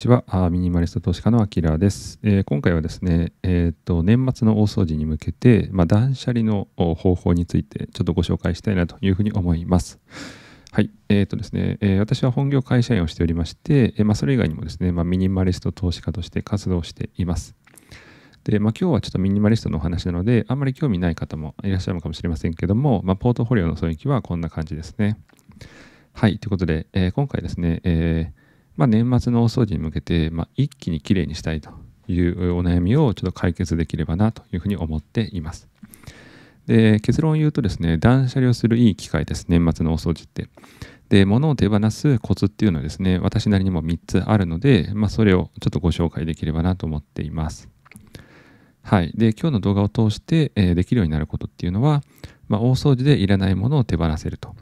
こんにちは。ミニマリスト投資家のあきらです、えー、今回はですね、えーと、年末の大掃除に向けて、まあ、断捨離の方法についてちょっとご紹介したいなというふうに思います。はい。えっ、ー、とですね、えー、私は本業会社員をしておりまして、えまあ、それ以外にもですね、まあ、ミニマリスト投資家として活動しています。で、まあ、今日はちょっとミニマリストのお話なので、あんまり興味ない方もいらっしゃるのかもしれませんけども、まポートフォリオの損益はこんな感じですね。はい。ということで、えー、今回ですね、えまあ、年末の大掃除に向けて、まあ、一気にきれいにしたいというお悩みをちょっと解決できればなというふうに思っています。で結論を言うとですね断捨離をするいい機会です年末の大掃除って。で物を手放すコツっていうのはですね私なりにも3つあるので、まあ、それをちょっとご紹介できればなと思っています。はい、で今日の動画を通して、えできるようになることっていうのは、まあ、大掃除でいらないものを手放せると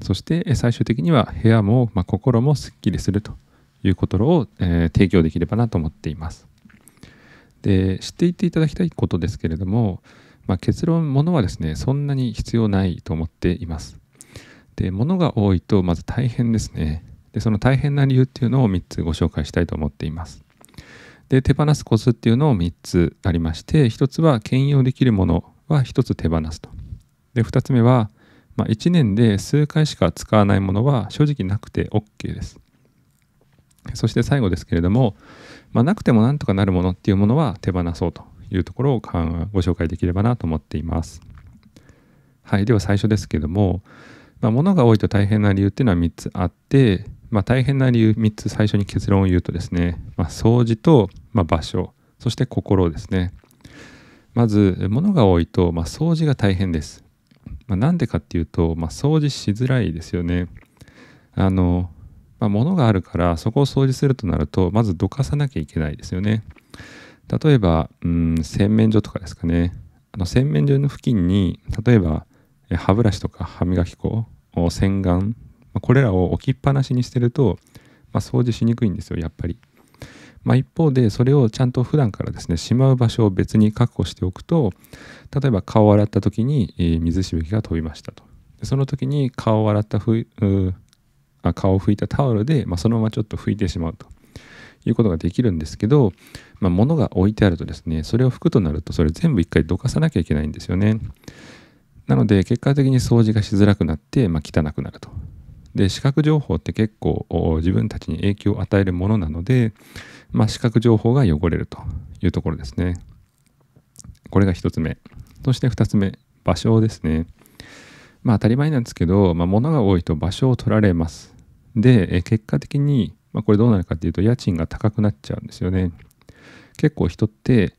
そして最終的には部屋も、まあ、心もすっきりするということを、えー、提供できればなと思っています。で知っていていただきたいことですけれども、まあ、結論ものはですねそんなに必要ないと思っています。で物が多いとまず大変ですね。でその大変な理由っていうのを3つご紹介したいと思っています。で手放すコツっていうのを3つありまして1つは兼用できるものは1つ手放すと。で2つ目はまあ、1年で数回しか使わないものは正直なくて OK です。そして最後ですけれども、まあ、なくてもなんとかなるものっていうものは手放そうというところをご紹介できればなと思っています。はい、では最初ですけども、まあ、物が多いと大変な理由っていうのは3つあって、まあ、大変な理由3つ最初に結論を言うとですね、まあ、掃除と、ま場所そして心ですねまず物が多いと、ま掃除が大変ですまあ、なんでかっていうと、まあ、掃除しづらいですよね。あの、まあ、物があるからそこを掃除するとなるとまずどかさなきゃいけないですよね。例えば、うん、洗面所とかですかね。あの洗面所の付近に例えば歯ブラシとか歯磨き粉洗顔これらを置きっぱなしにしてると、まあ、掃除しにくいんですよやっぱり。まあ、一方でそれをちゃんと普段からですねしまう場所を別に確保しておくと例えば顔を洗った時に水しぶきが飛びましたとその時に顔を洗ったふあ顔を拭いたタオルで、まあ、そのままちょっと拭いてしまうということができるんですけど、まあ、物が置いてあるとですねそれを拭くとなるとそれ全部一回どかさなきゃいけないんですよねなので結果的に掃除がしづらくなって、まあ、汚くなるとで視覚情報って結構自分たちに影響を与えるものなので、まあ、視覚情報が汚れるというところですねこれが1つ目そして2つ目場所ですねまあ当たり前なんですけど、まあ、物が多いと場所を取られますで結果的に、まあ、これどうなるかっていうと家賃が高くなっちゃうんですよね結構人って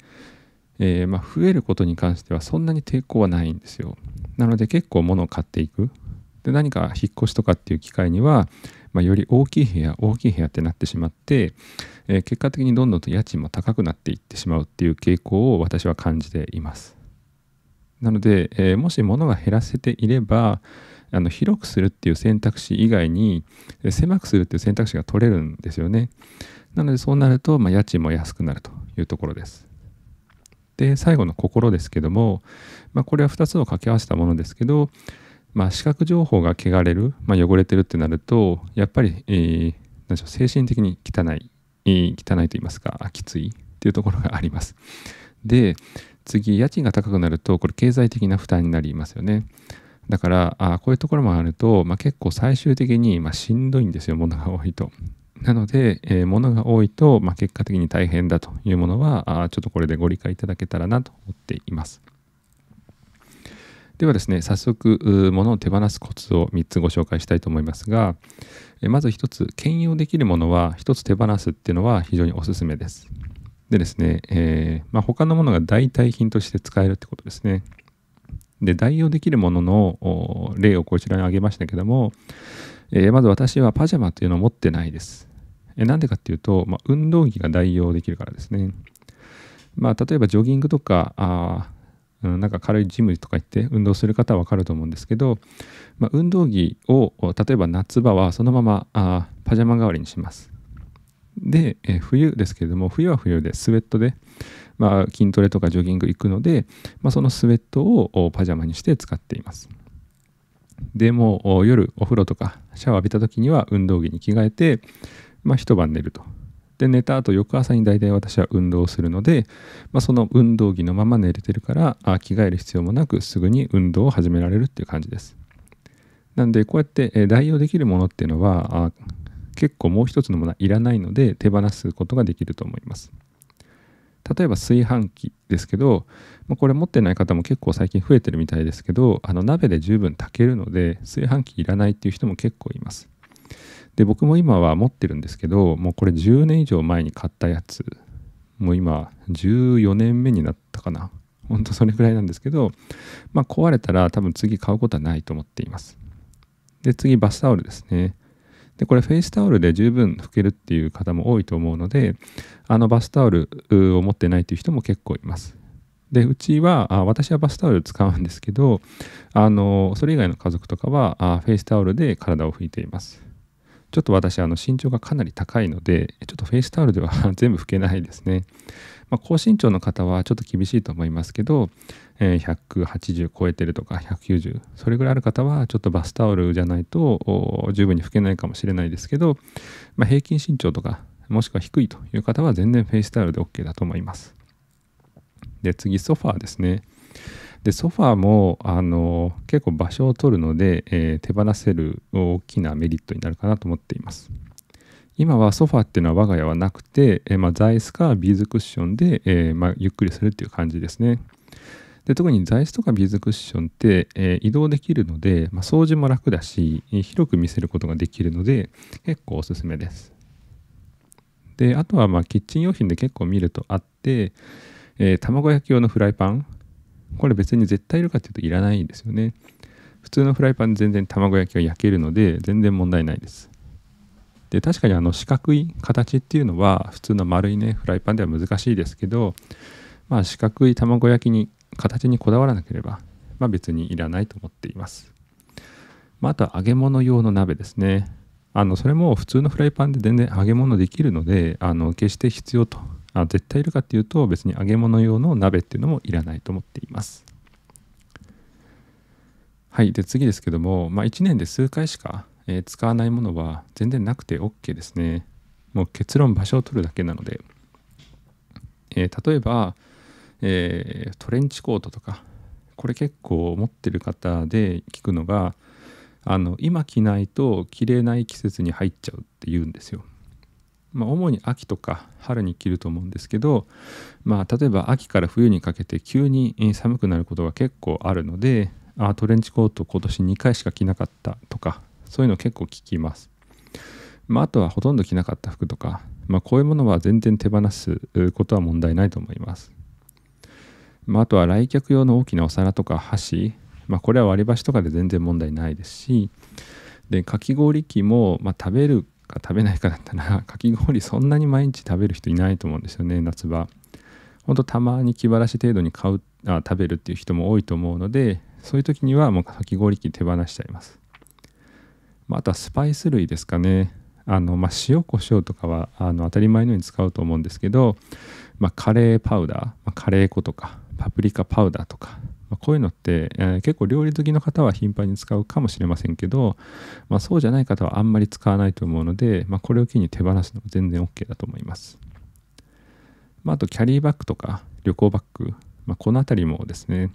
えー、まあ、増えることに関してはそんなに抵抗はないんですよ。なので結構物を買っていく。で何か引っ越しとかっていう機会には、まあ、より大きい部屋大きい部屋ってなってしまって、えー、結果的にどんどんと家賃も高くなっていってしまうっていう傾向を私は感じています。なので、えー、もし物が減らせていればあの広くするっていう選択肢以外に狭くするっていう選択肢が取れるんですよね。なのでそうなると、まあ、家賃も安くなるというところです。で最後の心ですけども、まあ、これは2つを掛け合わせたものですけど、まあ、視覚情報が汚れる、まあ、汚れてるってなるとやっぱり、えー、何でしょう精神的に汚い、えー、汚いと言いますかきついっていうところがあります。で次家賃が高くなるとこれ経済的な負担になりますよね。だからあこういうところもあると、まあ、結構最終的に、まあ、しんどいんですよ物が多いと。なので、えー、物が多いと、まあ、結果的に大変だというものはあちょっとこれでご理解いただけたらなと思っています。ではですね早速物を手放すコツを3つご紹介したいと思いますがまず1つ兼用できるものは1つ手放すっていうのは非常におすすめですでですね、えー、まあ、他のものが代替品として使えるってことですねで代用できるものの例をこちらに挙げましたけども、えー、まず私はパジャマというのを持ってないですなんでかっていうと、まあ、運動着が代用できるからですねまあ、例えばジョギングとかあうん、なんか軽いジムとか行って運動する方は分かると思うんですけど、まあ、運動着を例えば夏場はそのままあパジャマ代わりにします。で、えー、冬ですけれども冬は冬でスウェットで、まあ、筋トレとかジョギング行くので、まあ、そのスウェットをパジャマにして使っています。でも夜お風呂とかシャワー浴びた時には運動着に着替えて、まあ、一晩寝るとで寝た後翌朝に大体私は運動をするので、まあ、その運動着のまま寝れてるからあ着替える必要もなくすぐに運動を始められるっていう感じです。なんでこうやって代用できるものっていうのは結構もう一つのものはいらないので手放すことができると思います。例えば炊飯器ですけど、まあ、これ持ってない方も結構最近増えてるみたいですけどあの鍋で十分炊けるので炊飯器いらないっていう人も結構います。で僕も今は持ってるんですけどもうこれ10年以上前に買ったやつもう今14年目になったかなほんとそれぐらいなんですけどまあ壊れたら多分次買うことはないと思っていますで次バスタオルですねでこれフェイスタオルで十分拭けるっていう方も多いと思うのであのバスタオルを持ってないという人も結構いますでうちはあ私はバスタオル使うんですけどあのそれ以外の家族とかはあフェイスタオルで体を拭いていますちょっと私あの身長がかなり高いのでちょっとフェイスタオルでは 全部拭けないですね、まあ、高身長の方はちょっと厳しいと思いますけど、えー、180超えてるとか190それぐらいある方はちょっとバスタオルじゃないと十分に拭けないかもしれないですけど、まあ、平均身長とかもしくは低いという方は全然フェイスタオルで OK だと思いますで次ソファーですねでソファーもあの結構場所を取るので、えー、手放せる大きなメリットになるかなと思っています今はソファーっていうのは我が家はなくて、えー、まあ、座椅子かビーズクッションで、えー、まあ、ゆっくりするっていう感じですねで特に座椅子とかビーズクッションって、え移動できるので、まあ、掃除も楽だし、広く見せることができるので結構おすすめですであとはまあキッチン用品で結構見るとあって、えー、卵焼き用のフライパンこれ別に絶対いるかっていうといらないんですよね普通のフライパンで全然卵焼きは焼けるので全然問題ないですで確かにあの四角い形っていうのは普通の丸いねフライパンでは難しいですけど、まあ、四角い卵焼きに形にこだわらなければ、まあ、別にいらないと思っています、まあ、あとは揚げ物用の鍋ですねあのそれも普通のフライパンで全然揚げ物できるのであの決して必要とあ絶対いるかっていうと別に揚げ物用の鍋っていうのもいらないと思っています。はい、で次ですけども、まあ、1年で数回しか、えー、使わないものは全然なくて OK ですね。もう結論場所を取るだけなので、えー、例えば、えー、トレンチコートとかこれ結構持ってる方で聞くのがあの今着ないと着れない季節に入っちゃうって言うんですよ。まあ、主に秋とか春に着ると思うんですけど、まあ、例えば秋から冬にかけて急に寒くなることが結構あるのであトレンチコート今年2回しか着なかったとかそういうの結構聞きます、まあ、あとはほとんど着なかった服とか、まあ、こういうものは全然手放すことは問題ないと思います、まあ、あとは来客用の大きなお皿とか箸、まあ、これは割り箸とかで全然問題ないですしでかき氷機も、まあ、食べるか食べないかだったら かき氷そんなに毎日食べる人いないと思うんですよね夏場ほんとたまに気晴らし程度に買うあ食べるっていう人も多いと思うのでそういう時にはもうかき氷機手放しちゃいます、まあ、あとはスパイス類ですかねあの、まあ、塩コショウとかはあの当たり前のように使うと思うんですけど、まあ、カレーパウダー、まあ、カレー粉とかパプリカパウダーとかまこういうのって、えー、結構料理好きの方は頻繁に使うかもしれませんけど、まあ、そうじゃない方はあんまり使わないと思うので、まあ、これを機に手放すのも全然 OK だと思います。まあ、あとキャリーバッグとか旅行バッグ、まあ、この辺りもですね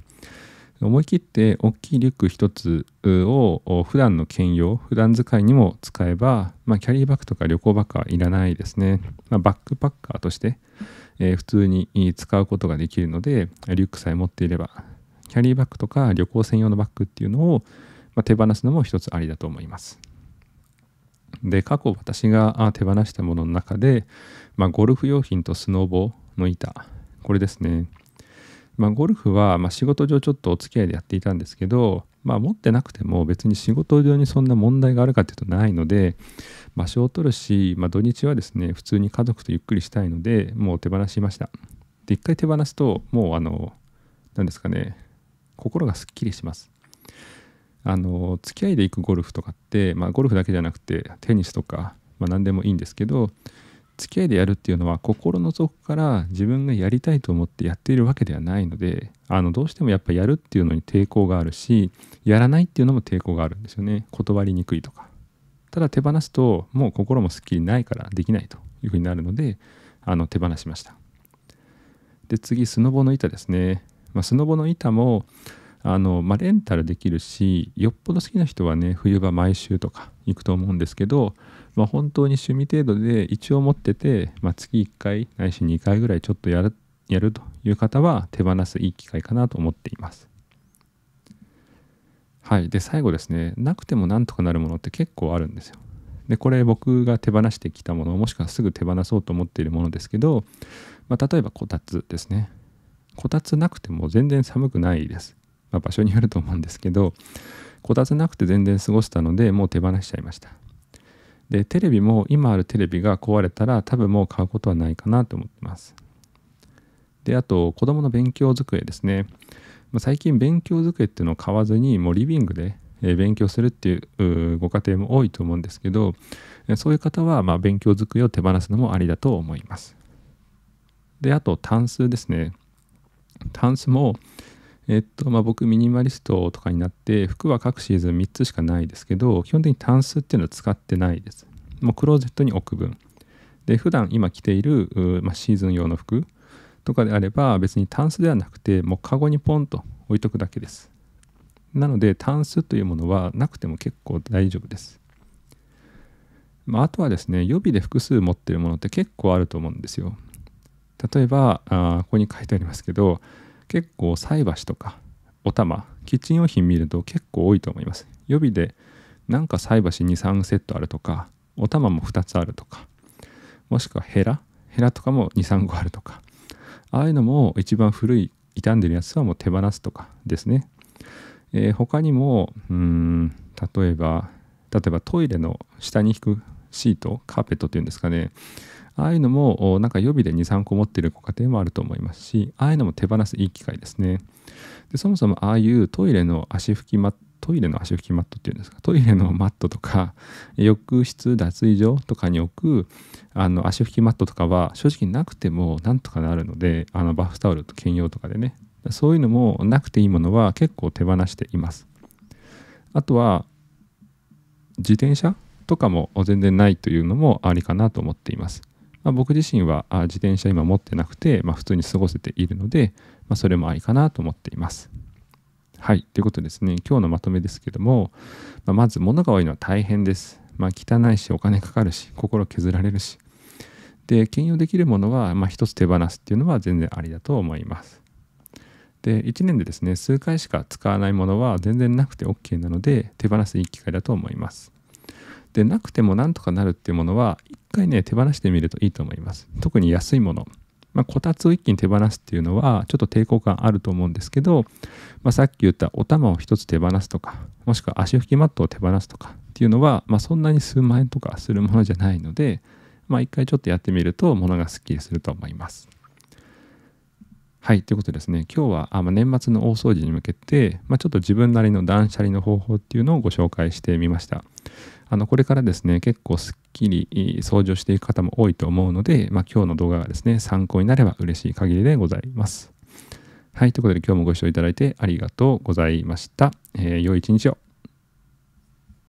思い切って大きいリュック1つを普段の兼用普段使いにも使えば、まあ、キャリーバッグとか旅行バッグはいらないですね、まあ、バックパッカーとして、えー、普通に使うことができるのでリュックさえ持っていればキャリーバッグとか旅行専用のバッグっていうのを、ま手放すのも一つありだと思います。で過去私が手放したものの中で、まあ、ゴルフ用品とスノーボの板これですね、まあ、ゴルフはま仕事上ちょっとお付き合いでやっていたんですけど、まあ、持ってなくても別に仕事上にそんな問題があるかっていうとないので場所を取るし、まあ、土日はですね普通に家族とゆっくりしたいのでもう手放しましたで一回手放すともうあの何ですかね心がすっきりしますあの付き合いで行くゴルフとかって、まあ、ゴルフだけじゃなくてテニスとか、まあ、何でもいいんですけど付き合いでやるっていうのは心の底から自分がやりたいと思ってやっているわけではないのであのどうしてもやっぱやるっていうのに抵抗があるしやらないっていうのも抵抗があるんですよね断りにくいとかただ手放すともう心もすっきりないからできないというふうになるのであの手放しましたで次スノボの板ですねまあ、スノボの板もあの、まあ、レンタルできるしよっぽど好きな人はね冬場毎週とか行くと思うんですけど、まあ、本当に趣味程度で一応持ってて、まあ、月1回ないし2回ぐらいちょっとやるやるという方は手放すいい機会かなと思っています。はい、で最後ですねなくてもなんとかなるものって結構あるんですよ。でこれ僕が手放してきたものもしくはすぐ手放そうと思っているものですけど、まあ、例えばこたつですねこたつなくても全然寒くないです。まあ、場所によると思うんですけどこたつなくて全然過ごしたのでもう手放しちゃいました。でテレビも今あるテレビが壊れたら多分もう買うことはないかなと思ってます。であと子供の勉強机ですね。まあ、最近勉強机っていうのを買わずにもうリビングで勉強するっていうご家庭も多いと思うんですけどそういう方はま勉強机を手放すのもありだと思います。であとタンスですね。タンスも、えっとまあ、僕ミニマリストとかになって服は各シーズン3つしかないですけど基本的にタンスっていうのは使ってないですもうクローゼットに置く分で普段今着ている、まあ、シーズン用の服とかであれば別にタンスではなくてもうカゴにポンと置いとくだけですなのでタンスというものはなくても結構大丈夫ですまあ、とはですね予備で複数持ってるものって結構あると思うんですよ例えばあここに書いてありますけど結構菜箸とかお玉キッチン用品見ると結構多いと思います予備でなんか菜箸23セットあるとかお玉も2つあるとかもしくはヘラヘラとかも23個あるとかああいうのも一番古い傷んでるやつはもう手放すとかですね、えー、他にもうん例えば例えばトイレの下に引くシートカーペットっていうんですかねああいうのもなんか予備で23個持ってるご家庭もあると思いますしああいうのも手放すいい機会ですねでそもそもああいうトイレの足拭きマットトイレの足拭きマットっていうんですかトイレのマットとか浴室脱衣所とかに置くあの足拭きマットとかは正直なくてもなんとかなるのであのバフタオルと兼用とかでねそういうのもなくていいものは結構手放していますあとは自転車とかも全然ないというのもありかなと思っていますまあ、僕自身は自転車今持ってなくて、まあ、普通に過ごせているので、まあ、それもありかなと思っています。はい。ということですね、今日のまとめですけども、ままず物が多いのは大変です。ま汚いし、お金かかるし、心削られるし。で、兼用できるものは、まあ、つ手放すっていうのは全然ありだと思います。で、1年でですね、数回しか使わないものは全然なくて OK なので、手放すいい機会だと思います。でなくてもなんとかなるっていうものは一回ね手放してみるといいと思います特に安いものまあ、こたつを一気に手放すっていうのはちょっと抵抗感あると思うんですけど、まあ、さっき言ったお玉を1つ手放すとかもしくは足拭きマットを手放すとかっていうのは、まあ、そんなに数万円とかするものじゃないので、まあ、一回ちょっとやってみるとものがすっきりすると思います。はい、ということですね、今日はあ、まあ、年末の大掃除に向けて、まあ、ちょっと自分なりの断捨離の方法っていうのをご紹介してみました。あのこれからですね、結構すっきり掃除をしていく方も多いと思うので、まあ、今日の動画がですね、参考になれば嬉しい限りでございます。はい、ということで今日もご視聴いただいてありがとうございました。えー、良い一日を。